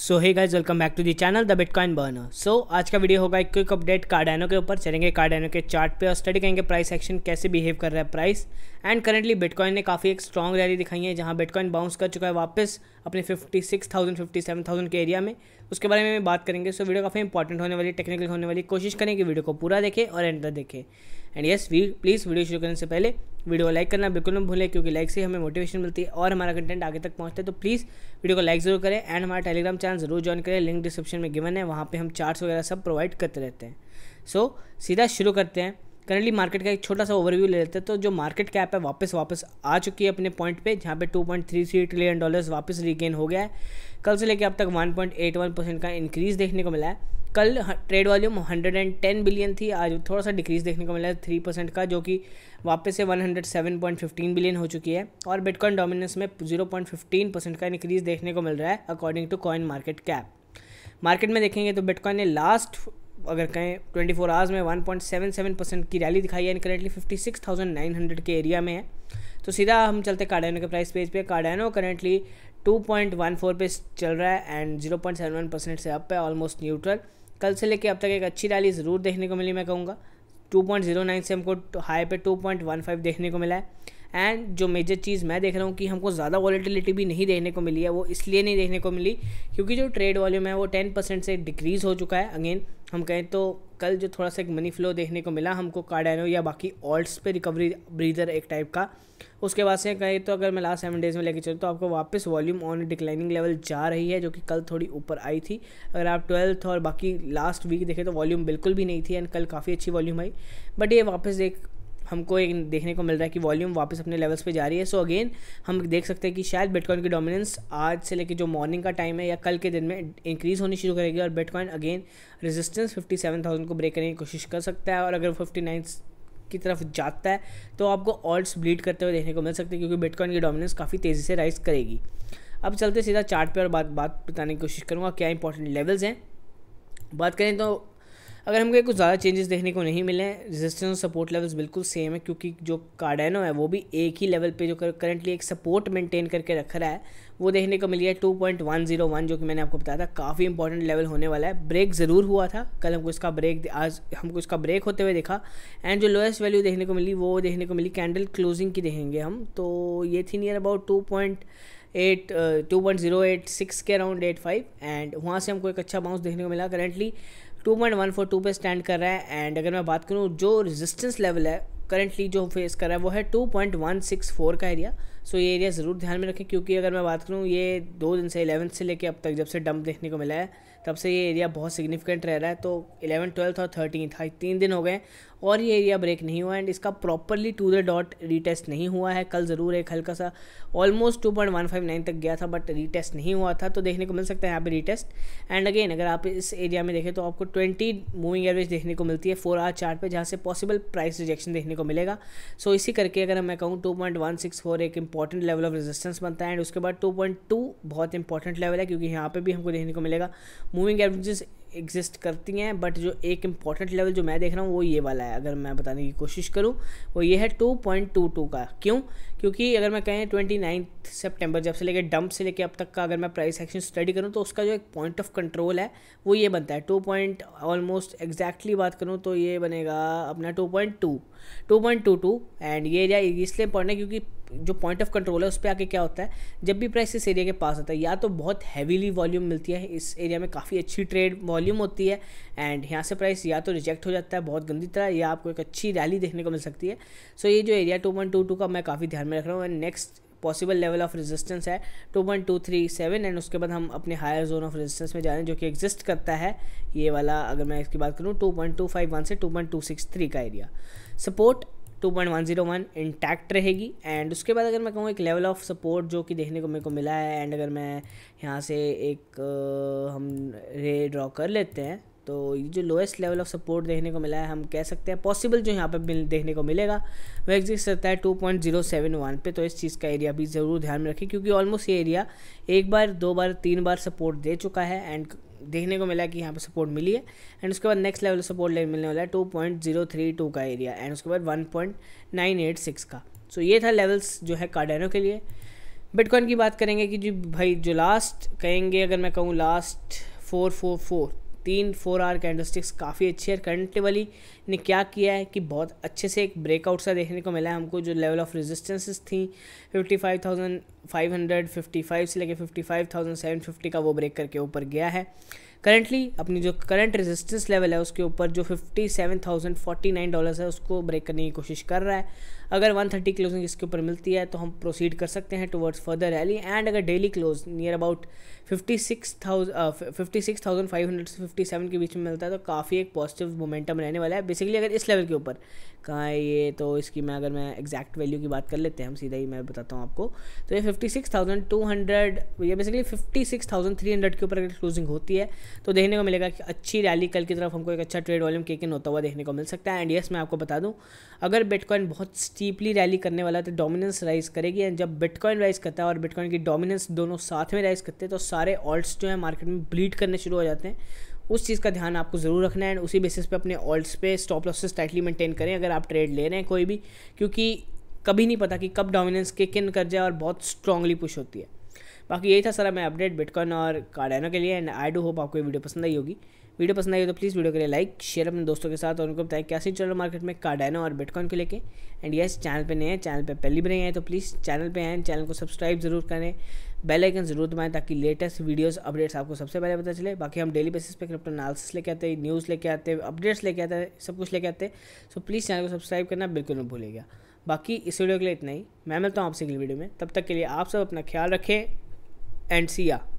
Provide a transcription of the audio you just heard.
so hey guys welcome back to the channel the bitcoin burner so आज का video होगा एक quick update Cardano के ऊपर चलेंगे कार्डानो के चार्ट पे और स्टडी करेंगे प्राइस एक्शन कैसे बिहेव कर रहा है प्राइस एंड करेंटली बिटकॉइन ने काफ़ी एक स्ट्रॉन्ग रैली दिखाई है जहां बिटकॉइन बाउंस कर चुका है वापस अपने fifty fifty six thousand seven thousand के एरिया में उसके बारे में बात करेंगे सो so, वीडियो काफ़ी इंपॉर्टेंट होने वाली टेक्निकल होने वाली कोशिश करें कि वीडियो को पूरा देखें और एंड तक देखें and yes we please video शुरू करने से पहले वीडियो को लाइक करना बिल्कुल ना भूलें क्योंकि लाइक से हमें मोटिवेशन मिलती है और हमारा कंटेंट आगे तक पहुंचता है तो प्लीज़ वीडियो को लाइक ज़रूर करें एंड हमारा टेलीग्राम चैनल ज़रूर ज्वाइन करें लिंक डिस्क्रिप्शन में गिवन है वहाँ पर हम चार्ट वगैरह सब प्रोवाइड करते रहते हैं सो so, सीधा शुरू करते हैं करंटली मार्केट का एक छोटा सा ओवरव्यू ले लेते हैं तो जो मार्केट कैप है वापस वापस आ चुकी है अपने पॉइंट पे जहाँ पे 2.33 ट्रिलियन डॉलर्स वापस रिगेन हो गया है कल से लेकर अब तक 1.81 परसेंट का इंक्रीज़ देखने को मिला है कल ट्रेड वॉल्यूम 110 बिलियन थी आज थोड़ा सा डिक्रीज देखने को मिला है थ्री परसेंट का जो कि वापस से 107.15 बिलियन हो चुकी है और बिटकॉइन डोमिनेंस में 0.15 परसेंट का इंक्रीज देखने को मिल रहा है according to coin market cap market में देखेंगे तो बिटकॉइन ने लास्ट अगर कहें 24 फोर आवर्स में 1.77 परसेंट की रैली दिखाई है एंड करेंटली 56,900 के एरिया में है तो सीधा हम चलते कार्डानो के प्राइस पेज पे कार्डानो करेंटली 2.14 पे चल रहा है एंड 0.71 परसेंट से अप है ऑलमोस्ट न्यूट्रल कल से लेकर अब तक एक अच्छी रैली ज़रूर देखने को मिली मैं कहूँगा 2.09 से हमको हाई पे 2.15 देखने को मिला है एंड जो मेजर चीज़ मैं देख रहा हूँ कि हमको ज़्यादा वॉलीटिलिटी भी नहीं देखने को मिली है वो इसलिए नहीं देखने को मिली क्योंकि जो ट्रेड वॉल्यूम है वो टेन परसेंट से डिक्रीज़ हो चुका है अगेन हम कहें तो कल जो थोड़ा सा एक मनी फ्लो देखने को मिला हमको कार्डानो या बाकी ऑल्ट्स पे रिकवरी ब्रीदर एक टाइप का उसके बाद से कहें तो अगर मैं लास्ट सेवन डेज़ में लेके चलूँ तो आपको वापस वॉल्यूम ऑन डिक्लाइनिंग लेवल जा रही है जो कि कल थोड़ी ऊपर आई थी अगर आप ट्वेल्थ और बाकी लास्ट वीक देखें तो वॉल्यूम बिल्कुल भी नहीं थी एंड कल काफ़ी अच्छी वॉल्यूम आई बट ये वापस एक हमको एक देखने को मिल रहा है कि वॉल्यूम वापस अपने लेवल्स पे जा रही है सो so अगेन हम देख सकते हैं कि शायद बिटकॉइन की डोमिनेंस आज से लेकर जो मॉर्निंग का टाइम है या कल के दिन में इंक्रीज़ होनी शुरू करेगी और बिटकॉइन अगेन रेजिस्टेंस फिफ्टी को ब्रेक करने की कोशिश कर सकता है और अगर फिफ्टी की तरफ जाता है तो आपको ऑल्ट्स ब्लीड करते हुए देखने को मिल सकते हैं क्योंकि बिटकॉइन की डोमिनेंस काफ़ी तेज़ी से राइज करेगी अब चलते सीधा चार्ट पे और बात बात बताने की कोशिश करूँगा क्या इंपॉर्टेंट लेवल्स हैं बात करें तो अगर हमको कुछ ज़्यादा चेंजेस देखने को नहीं मिले हैं रेजिस्टेंस सपोर्ट लेवल्स बिल्कुल सेम है क्योंकि जो कार्डेनो है वो भी एक ही लेवल पे जो करंटली एक सपोर्ट मेंटेन करके रख रहा है वो देखने को मिल गया two point one zero one जो कि मैंने आपको बताया था काफ़ी इंपॉर्टेंट लेवल होने वाला है ब्रेक ज़रूर हुआ था कल हमको इसका ब्रेक आज हमको इसका ब्रेक होते हुए देखा एंड जो लोएस्ट वैल्यू देखने को मिली वो देखने को मिली कैंडल क्लोजिंग की देखेंगे हम तो ये थी near about two point eight two point zero eight six के अराउंड एट फाइव एंड वहाँ से हमको एक अच्छा बाउंस देखने को मिला currently two point one four two पर स्टैंड कर रहा है एंड अगर मैं बात करूँ जो रेजिस्टेंस लेवल है करेंटली जो फेस कर रहा है वो है two point one six four का एरिया सो ये एरिया ज़रूर ध्यान में रखें क्योंकि अगर मैं बात करूँ ये दो दिन से एलेवंथ से लेके अब तक जब से डंप देखने को मिला है तब से ये एरिया बहुत सिग्निफिकेंट रह रहा है तो एलेवन ट्वेल्थ और थर्टीन था हाँ, तीन दिन हो गए और ये एरिया ब्रेक नहीं हुआ एंड इसका properly to the dot retest नहीं हुआ है कल ज़रूर एक हल्का सा almost two point one five nine तक गया था बट रीटेस्ट नहीं हुआ था तो देखने को मिल सकता है यहाँ पे रीटेस्ट एंड अगेन अगर आप इस एरिया में देखें तो आपको ट्वेंटी मूविंग एवरेज देखने को मिलती है फोर आर चार्ट जहाँ से पॉसिबल प्राइस रिजेक्शन देखने को मिलेगा सो so, इसी करके अगर मैं कहूँ two point one six four एक इंपॉर्टेंट लेवल ऑफ रेजिस्टेंस बनता है एंड उसके बाद 2.2 बहुत इंपॉर्टेंट लेवल है क्योंकि यहाँ पे भी हमको देखने को मिलेगा मूविंग एवरेजेस एग्जिस्ट करती हैं बट जो एक इंपॉर्टेंट लेवल जो मैं देख रहा हूँ वो ये वाला है अगर मैं बताने की कोशिश करूँ वो ये है टू टू पॉइंट टू का क्यों क्योंकि अगर मैं कहें ट्वेंटी नाइन्थ सेप्टेम्बर जब से लेकर डंप से लेकर अब तक का अगर मैं प्राइस एक्शन स्टडी करूँ तो उसका जो एक पॉइंट ऑफ कंट्रोल है वो ये बनता है टू पॉइंट ऑलमोस्ट एग्जैक्टली बात करूँ तो ये बनेगा अपना two point two two point two two and ये एरिया इसलिए पॉइंट है क्योंकि जो पॉइंट ऑफ कंट्रोल है उस पर आके क्या होता है जब भी प्राइस इस एरिया के पास होता है या तो बहुत हैवीली वॉल्यूम मिलती है इस एरिया में काफ़ी अच्छी ट्रेड वॉल्यूम होती है एंड यहाँ से प्राइस या तो रिजेक्ट हो जाता है बहुत गंदी तरह या आपको एक अच्छी रैली देखने को मिल सकती है सो so, ये जो area two one two two का मैं काफ़ी ध्यान में रख रहा हूँ and next possible level of resistance है two one two three seven and उसके बाद हम अपने हायर जोन ऑफ रेजिस्टेंस में जा रहे हैं जो कि एग्जिस्ट करता है ये वाला अगर मैं इसकी बात करूँ two point two five one से two point two six three का area support two point one zero one intact रहेगी एंड उसके बाद अगर मैं कहूँ एक लेवल ऑफ सपोर्ट जो कि देखने को मेरे को मिला है एंड अगर मैं यहाँ से एक हम रे ड्रॉ कर लेते हैं तो ये जो लोएस्ट लेवल ऑफ सपोर्ट देखने को मिला है हम कह सकते हैं पॉसिबल जो यहाँ पे मिल देखने को मिलेगा वह एग्जिस्ट करता है वन पर तो इस चीज़ का एरिया भी ज़रूर ध्यान में रखें क्योंकि ऑलमोस्ट ये एरिया एक बार दो बार तीन बार सपोर्ट दे चुका है एंड देखने को मिला कि यहाँ पर सपोर्ट मिली है एंड उसके बाद नेक्स्ट लेवल सपोर्ट लेवल मिलने वाला है two point zero three two का एरिया एंड उसके बाद one point nine eight six का सो so, ये था लेवल्स जो है कार्डेनो के लिए बिटकॉइन की बात करेंगे कि जी भाई जो लास्ट कहेंगे अगर मैं कहूँ लास्ट फोर फोर फोर तीन फोर आर कैंडलस्टिक्स काफ़ी अच्छी है करंटली वाली ने क्या किया है कि बहुत अच्छे से एक ब्रेकआउट सा देखने को मिला है हमको जो लेवल ऑफ रेजिस्टेंसेस थी फिफ्टी फाइव थाउजेंड 555 से लेके 55,750 का वो ब्रेक करके ऊपर गया है करंटली अपनी जो करंट रेजिस्टेंस लेवल है उसके ऊपर जो 57,049 डॉलर्स है उसको ब्रेक करने की कोशिश कर रहा है अगर 130 क्लोजिंग इसके ऊपर मिलती है तो हम प्रोसीड कर सकते हैं टुवर्ड्स फर्दर रैली एंड अगर daily close near about 56,000 hundred से सेवन के बीच में मिलता है तो काफ़ी एक पॉजिटिव मोमेंटम रहने वाला है बेसिकली अगर इस लेवल के ऊपर कहाँ ये तो इसकी मैं अगर मैं एग्जैक्ट वैल्यू की बात कर लेते हैं हम सीधा ही मैं बताता हूँ आपको तो ये fifty six thousand two hundred या basically fifty six thousand three hundred के ऊपर अगर क्लोजिंग होती है तो देखने को मिलेगा कि अच्छी रैली कल की तरफ हमको एक अच्छा ट्रेड वॉल्यूम केक इन होता हुआ देखने को मिल सकता है एंड यस मैं आपको बता दूँ अगर बिटकॉइन बहुत स्टीपली रैली करने वाला है तो डोमिनेंस राइज करेगी एंड जब बिटकॉइन राइज करता है और बिटकॉइन की डोमिनेंस दोनों साथ में राइज करते हैं तो सारे ऑल्ट्स जो है मार्केट में ब्लीड करने शुरू हो जाते हैं उस चीज़ का ध्यान आपको ज़रूर रखना है एंड उसी बेसिस पे अपने ऑल्ट्स पे स्टॉप लॉसेस टाइटली मेंटेन करें अगर आप ट्रेड ले रहे हैं कोई भी क्योंकि कभी नहीं पता कि कब डोमिनेंस किक इन कर जाए और बहुत स्ट्रांगली पुश होती है बाकी यही था सारा मैं अपडेट बिटकॉइन और कार्डानो के लिए एंड आई डू होप आपको ये वीडियो पसंद आई होगी वीडियो पसंद आई हो तो प्लीज़ वीडियो के लिए लाइक शेयर अपने दोस्तों के साथ और उनको बताएं कैसे चल रहा मार्केट में कार्डानो और बिटकॉइन को लेके एंड यस चैनल पे नए हैं चैनल पे पहली भी नहीं है तो प्लीज़ चैनल पर आए चैनल को सब्सक्राइब जरूर करें बेलाइकन जरूर दबाएँ ताकि लेटेस्ट वीडियोज़ अपडेट्स आपको सबसे पहले पता चले बाकी हम डेली बेसिस पर क्रिप्टो एनालिसिस लेके आते हैं न्यूज़ लेके आते हैं अपडेट्स लेके आते हैं सब कुछ लेके आते हैं सो प्लीज़ चैनल को सब्सक्राइब करना बिल्कुल ना भूलेगा बाकी इस वीडियो के लिए इतना ही मैं मिलता हूँ आपसे अगली वीडियो में तब तक के लिए आप सब अपना ख्याल रखें एंड सिया